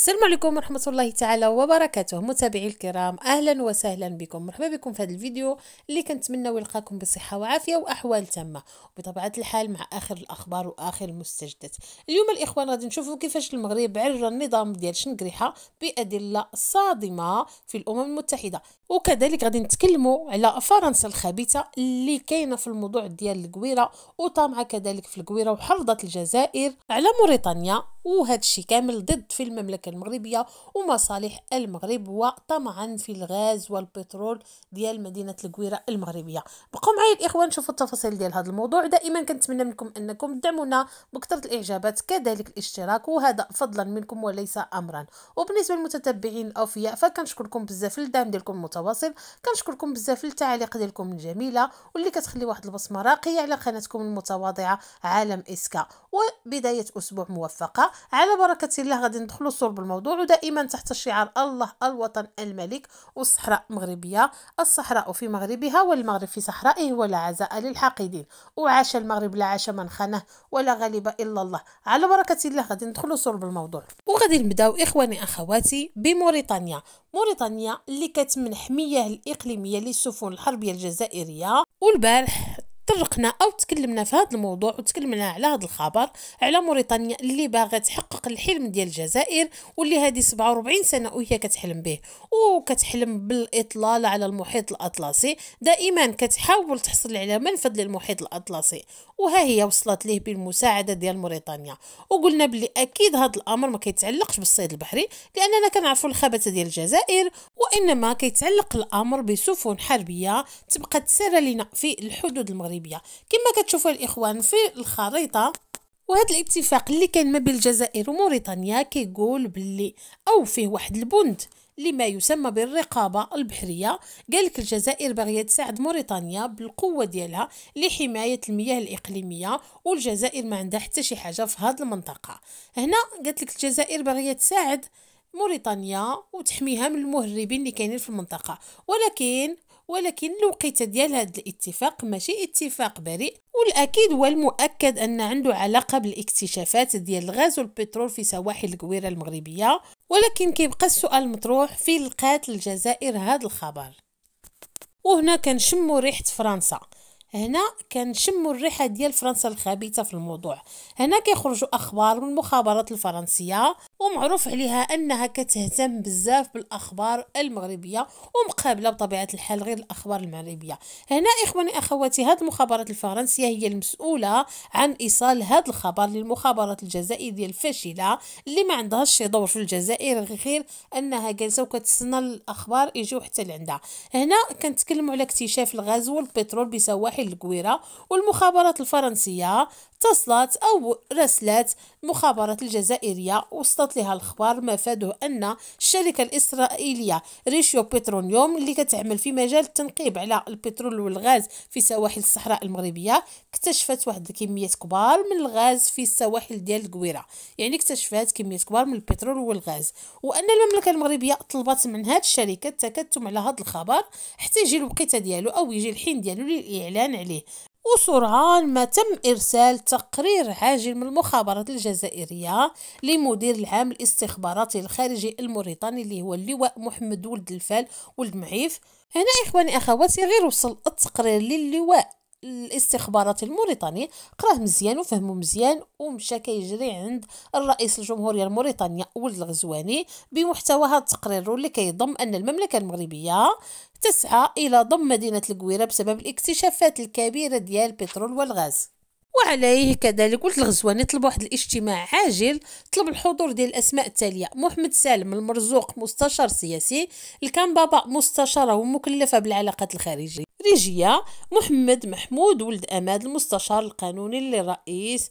السلام عليكم ورحمة الله تعالى وبركاته متابعي الكرام أهلا وسهلا بكم مرحبا بكم في هذا الفيديو اللي كنتمنى يلقاكم بصحة وعافية وأحوال تامة وبطبيعة الحال مع آخر الأخبار وآخر المستجدات اليوم الإخوان غادي نشوفوا كيفاش المغرب عرى النظام ديال شنقريحة بأدلة صادمة في الأمم المتحدة وكذلك غادي نتكلموا على فرنسا الخبيثه اللي كاينه في الموضوع ديال الكويره وطامعه كذلك في الكويره وحرضت الجزائر على موريتانيا وهذا الشيء كامل ضد في المملكه المغربيه ومصالح المغرب وطمعا في الغاز والبترول ديال مدينه الكويره المغربيه بقوا معايا الاخوان نشوفوا التفاصيل ديال هذا الموضوع دائما كنتمنى منكم انكم تدعمونا بكثره الاعجابات كذلك الاشتراك وهذا فضلا منكم وليس امرا وبالنسبه للمتتبعين الاوفياء فكنشكركم بزاف الدعم ديالكم المتواصل والصواصب كنشكركم بزاف للتعاليق ديالكم الجميله واللي كتخلي واحد البصمه راقيه على قناتكم المتواضعه عالم اسكا وبدايه اسبوع موفقه على بركه الله غادي ندخلوا صلب الموضوع ودائما تحت شعار الله الوطن الملك والصحراء المغربيه الصحراء في مغربها والمغرب في صحرائه ولا عزاء للحاقدين وعاش المغرب لا عاش من خانه ولا غالب الا الله على بركه الله غادي ندخلوا صلب الموضوع وغادي نبداو اخواني اخواتي بموريتانيا موريتانيا اللي كتمنح مياه الاقليميه للسفن الحربيه الجزائريه والبارح طرقنا او تكلمنا في هذا الموضوع وتكلمنا على هذا الخبر على موريتانيا اللي باغا تحقق الحلم ديال الجزائر واللي هذه 47 سنه وهي كتحلم به وكتحلم بالاطلال على المحيط الاطلسي دائما كتحاول تحصل على منفذ للمحيط الاطلسي وها هي وصلت ليه بالمساعده ديال موريتانيا وقلنا بلي اكيد هذا الامر ما كيتعلقش بالصيد البحري لاننا كنعرفوا الخبثه ديال الجزائر وانما كيتعلق الامر بسفن حربيه تبقى تسرى لنا في الحدود المغربيه المغربيه كما كتشوفوا الاخوان في الخريطه وهذا الاتفاق اللي كان ما بين الجزائر وموريتانيا كيقول باللي او فيه واحد البند لما يسمى بالرقابة البحرية قالك الجزائر باغية تساعد موريتانيا بالقوة ديالها لحماية المياه الإقليمية والجزائر ما عندها حتى شي حاجة في هذه المنطقة هنا قالت لك الجزائر باغية تساعد موريتانيا وتحميها من المهربين اللي كاينين في المنطقة ولكن ولكن الوقيته ديال هذا الاتفاق ماشي اتفاق بريء والاكيد والمؤكد ان عنده علاقه بالاكتشافات ديال الغاز والبترول في سواحل الكويره المغربيه ولكن كيبقى السؤال المطروح في لقات الجزائر هذا الخبر وهنا كنشمو ريحه فرنسا هنا كنشموا الريحه ديال فرنسا الخبيثه في الموضوع هنا كيخرجوا اخبار من المخابرات الفرنسيه ومعروف عليها انها كتهتم بزاف بالاخبار المغربيه ومقابله بطبيعه الحال غير الاخبار المغربيه هنا اخواني اخواتي هذه المخابرات الفرنسيه هي المسؤوله عن ايصال هذا الخبر للمخابرات الجزائريه الفاشله اللي ما عندهاش شي دور في الجزائر غير انها جالسه وكتسنى الاخبار يجيو حتى لعندها هنا كنتكلموا على اكتشاف الغاز والبترول بسواحل الكويره والمخابرات الفرنسيه اتصلت او رسلت المخابرات الجزائريه وسط لها الأخبار مفاده أن الشركة الإسرائيلية ريشيو بترونيوم اللي كتعمل في مجال التنقيب على البترول والغاز في سواحل الصحراء المغربية اكتشفت واحد الكميات كبار من الغاز في السواحل ديال الكويرة يعني اكتشفت كميات كبار من البترول والغاز وأن المملكة المغربية طلبت من هاد الشركة التكتم على هاد الخبر حتى يجي الوقيته ديالو أو يجي الحين ديالو للإعلان عليه وسرعان ما تم إرسال تقرير عاجل من المخابرات الجزائرية لمدير العام الاستخبارات الخارجي الموريتاني اللي هو اللواء محمد ولد الفال ولد معيف هنا إخواني أخواتي غير وصل التقرير للواء الاستخبارات الموريتاني قراه مزيان وفهمه مزيان ومشى كيجري عند الرئيس الجمهوريه الموريتانيه ولد الغزواني بمحتوى هذا التقرير اللي كيضم ان المملكه المغربيه تسعى الى ضم مدينه القويره بسبب الاكتشافات الكبيره ديال البترول والغاز وعليه كذلك قلت الغزواني طلب واحد الاجتماع عاجل طلب الحضور ديال الاسماء التاليه محمد سالم المرزوق مستشار سياسي الكان بابا مستشاره ومكلفه بالعلاقات الخارجيه ريجيا محمد محمود ولد اماد المستشار القانوني للرئيس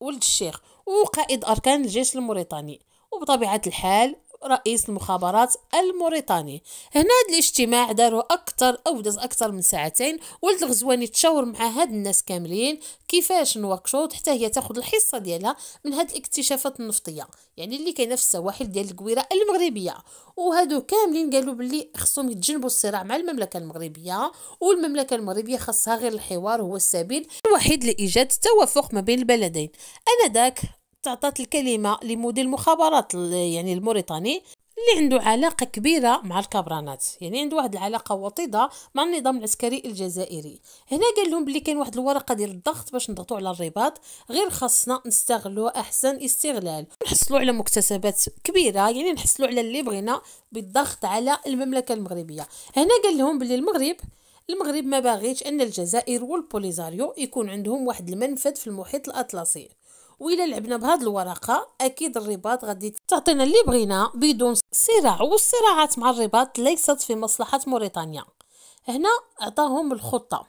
ولد الشيخ وقائد اركان الجيش الموريتاني وبطبيعه الحال رئيس المخابرات الموريتاني هنا هذا الاجتماع داروا اكثر او داز اكثر من ساعتين ولد الغزواني تشاور مع هاد الناس كاملين كيفاش نواكشوط حتى هي تاخذ الحصه ديالها من هاد الاكتشافات النفطيه يعني اللي كاينه في السواحل ديال الكويره المغربيه وهادو كاملين قالوا باللي خصهم يتجنبوا الصراع مع المملكه المغربيه والمملكه المغربيه خاصها غير الحوار هو السبيل الوحيد لايجاد توافق ما بين البلدين انا ذاك تعطات الكلمة لمدير المخابرات يعني الموريتاني اللي عنده علاقة كبيرة مع الكبرانات يعني عنده واحد العلاقة وطيدة مع النظام العسكري الجزائري هنا قال لهم بلي كاين واحد الورقة ديال الضغط باش نضغطوا على الرباط غير خاصنا نستغلوا أحسن استغلال نحصلوا على مكتسبات كبيرة يعني نحصلوا على اللي بغينا بالضغط على المملكة المغربية هنا قال لهم بلي المغرب المغرب ما باغيش ان الجزائر والبوليزاريو يكون عندهم واحد المنفذ في المحيط الاطلسي وإلا لعبنا بهاد الورقة أكيد الرباط غادي تعطينا اللي بغينا بدون صراع والصراعات مع الرباط ليست في مصلحة موريتانيا هنا عطاهم الخطة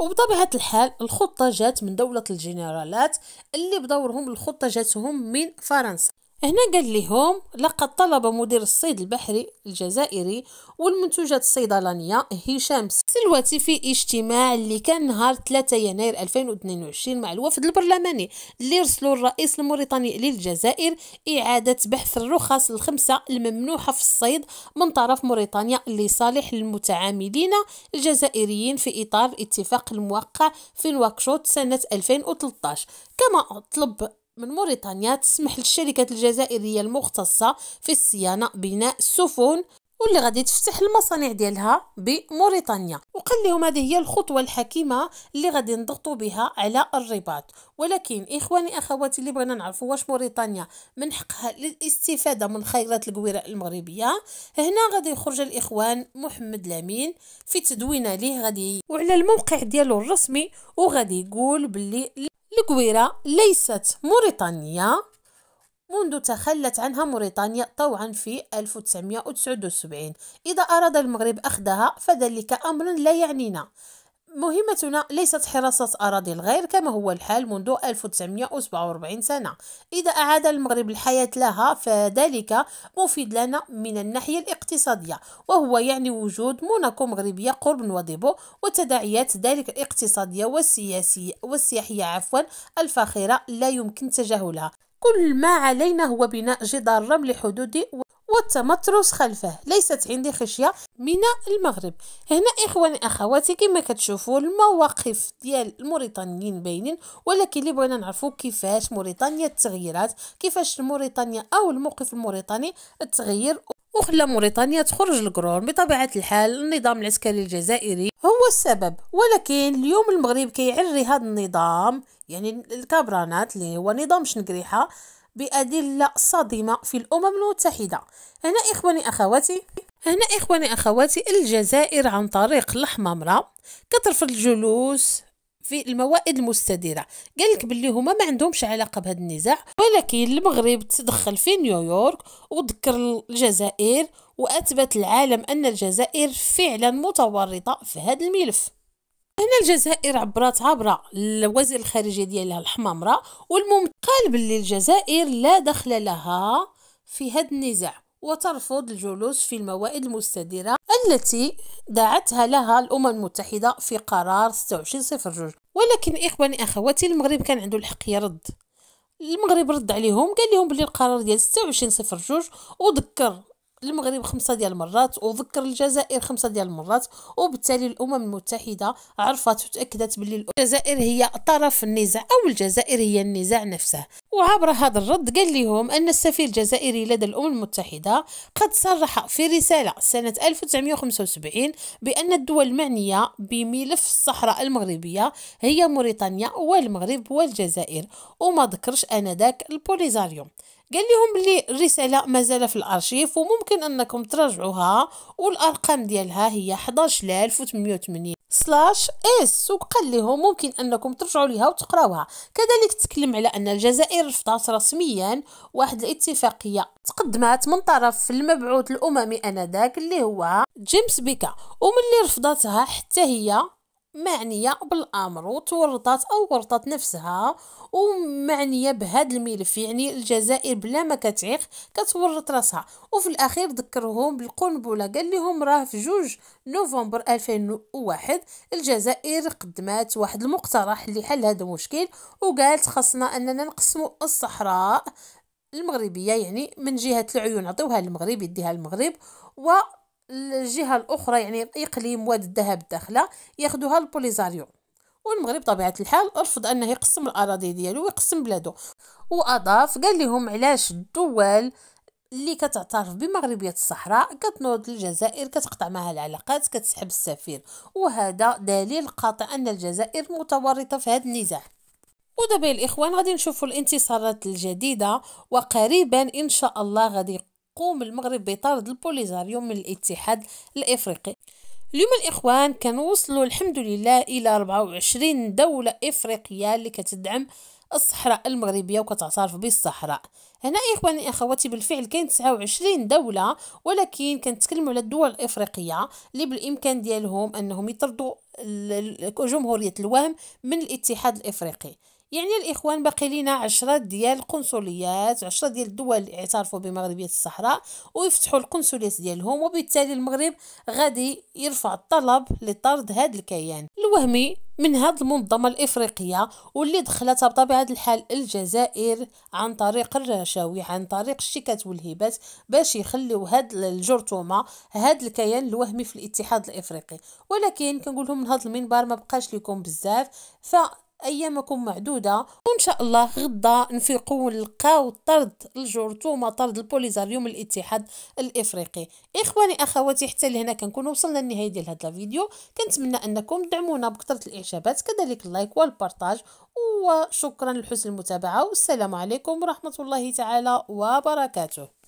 وبطبيعة الحال الخطة جات من دولة الجنرالات اللي بدورهم الخطة جاتهم من فرنسا هنا قال لهم لقد طلب مدير الصيد البحري الجزائري والمنتوجات الصيدلانية هشام سلواتي في اجتماع اللي كان نهار 3 يناير 2022 مع الوفد البرلماني اللي رسلو الرئيس الموريتاني للجزائر إعادة بحث الرخص الخمسة الممنوحة في الصيد من طرف موريتانيا لصالح المتعاملين الجزائريين في إطار الاتفاق الموقع في نواكشوط سنة 2013 كما طلب من موريتانيا تسمح للشركات الجزائرية المختصة في الصيانة بناء السفن واللي غادي تفتح المصانع ديالها بموريتانيا وقال لهم هذه هي الخطوه الحكيمه اللي غادي نضغطوا بها على الرباط ولكن اخواني اخواتي اللي بغينا نعرفوا واش موريتانيا من حقها للاستفاده من خيرات القويره المغربيه هنا غادي يخرج الاخوان محمد لامين في تدوينه ليه غادي وعلى الموقع ديالو الرسمي وغادي يقول باللي الكويرة ليست موريتانية منذ تخلت عنها موريتانيا طوعا في 1979 إذا أراد المغرب أخذها فذلك أمر لا يعنينا مهمتنا ليست حراسة أراضي الغير كما هو الحال منذ 1947 سنة إذا أعاد المغرب الحياة لها فذلك مفيد لنا من الناحية الاقتصادية وهو يعني وجود موناكو مغربية قرب نواديبو وتداعيات ذلك الاقتصادية والسياسية والسياحية عفوا الفاخرة لا يمكن تجاهلها كل ما علينا هو بناء جدار رمل حدودي والتمطرس خلفه ليست عندي خشية من المغرب هنا إخواني أخواتي كما كتشوفوا المواقف ديال الموريتانيين باينين ولكن اللي بغينا نعرفوا كيفاش موريتانيا التغييرات كيفاش موريتانيا أو الموقف الموريتاني التغير وخلى موريتانيا تخرج القرون بطبيعة الحال النظام العسكري الجزائري هو السبب ولكن اليوم المغرب كيعري هذا النظام يعني الكابرانات اللي هو نظام شنقريحه بأدلة صادمة في الأمم المتحدة هنا إخواني أخواتي هنا إخواني أخواتي الجزائر عن طريق الحمامرة كترفض الجلوس في الموائد المستديره قالك بلي باللي هما ما عندهمش علاقه بهذا النزاع ولكن المغرب تدخل في نيويورك وذكر الجزائر واثبت العالم ان الجزائر فعلا متورطه في هذا الملف هنا الجزائر عبرات عبر وزير الخارجيه ديالها الحمامره والمهم قال باللي الجزائر لا دخل لها في هذا النزاع وترفض الجلوس في الموائد المستديرة التي دعتها لها الأمم المتحدة في قرار 2602 ولكن إخواني أخواتي المغرب كان عنده الحق يرد المغرب رد عليهم قال لهم بلي القرار ديال 2602 وذكر المغرب خمسة ديال المرات وذكر الجزائر خمسة ديال المرات وبالتالي الأمم المتحدة عرفت وتأكدت باللي الجزائر هي طرف النزاع أو الجزائر هي النزاع نفسه وعبر هذا الرد قال لهم أن السفير الجزائري لدى الأمم المتحدة قد صرح في رسالة سنة 1975 بأن الدول المعنية بملف الصحراء المغربية هي موريتانيا والمغرب والجزائر وما ذكرش آنذاك البوليزاريوم قال لهم بلي الرساله مازال في الارشيف وممكن انكم تراجعوها والارقام ديالها هي 11880 سلاش اس وقال لهم ممكن انكم ترجعوا ليها وتقراوها كذلك تكلم على ان الجزائر رفضت رسميا واحد الاتفاقيه تقدمات من طرف المبعوث الاممي انذاك اللي هو جيمس بيكا ومن اللي رفضتها حتى هي معنية بالأمر وتورطت أو ورطت نفسها ومعنية بهاد الملف يعني الجزائر بلا ما كتعيق كتورط راسها وفي الأخير ذكرهم بالقنبلة قال لهم راه في جوج نوفمبر 2001 الجزائر قدمات واحد المقترح لحل هذا المشكل وقالت خاصنا أننا نقسم الصحراء المغربية يعني من جهة العيون عطيوها المغرب يديها المغرب و الجهه الاخرى يعني يقلي مواد الذهب الداخله ياخذوها البوليزاريو والمغرب طبيعة الحال رفض أنه يقسم الأراضي ديالو ويقسم بلادو وأضاف قال لهم علاش الدول اللي كتعترف بمغربية الصحراء كتنوض الجزائر كتقطع معها العلاقات كتسحب السفير وهذا دليل قاطع أن الجزائر متورطة في هذا النزاع ودابا الإخوان غادي نشوفوا الانتصارات الجديدة وقريبا إن شاء الله غادي قوم المغرب بطرد البوليزاريو من الاتحاد الافريقي اليوم الاخوان كانوا وصلوا الحمد لله الى 24 دوله افريقيه اللي كتدعم الصحراء المغربيه وكتعترف بالصحراء هنا اخواني اخواتي بالفعل كاين 29 دوله ولكن كنتكلموا على الدول الافريقيه اللي بالامكان ديالهم انهم يطردوا جمهوريه الوهم من الاتحاد الافريقي يعني الإخوان باقي لينا عشرة ديال القنصليات 10 ديال الدول اللي اعترفوا بمغربية الصحراء ويفتحوا القنصليات ديالهم وبالتالي المغرب غادي يرفع الطلب لطرد هاد الكيان الوهمي من هاد المنظمة الإفريقية واللي دخلتها بطبيعة الحال الجزائر عن طريق الرشاوي عن طريق الشيكات والهبات باش يخليو هاد الجرثومة هاد الكيان الوهمي في الاتحاد الإفريقي ولكن كنقول لهم من هذا المنبر ما بقاش لكم بزاف ف ايامكم معدوده وان شاء الله غدا نفيقوا نلقاو طرد الجرثومه طرد البوليزاريوم الاتحاد الافريقي اخواني اخواتي حتى لهنا كنكون وصلنا للنهايه ديال هذا الفيديو كنتمنى انكم تدعمونا بكثره الاعجابات كذلك اللايك والبارطاج وشكرا لحسن المتابعه والسلام عليكم ورحمه الله تعالى وبركاته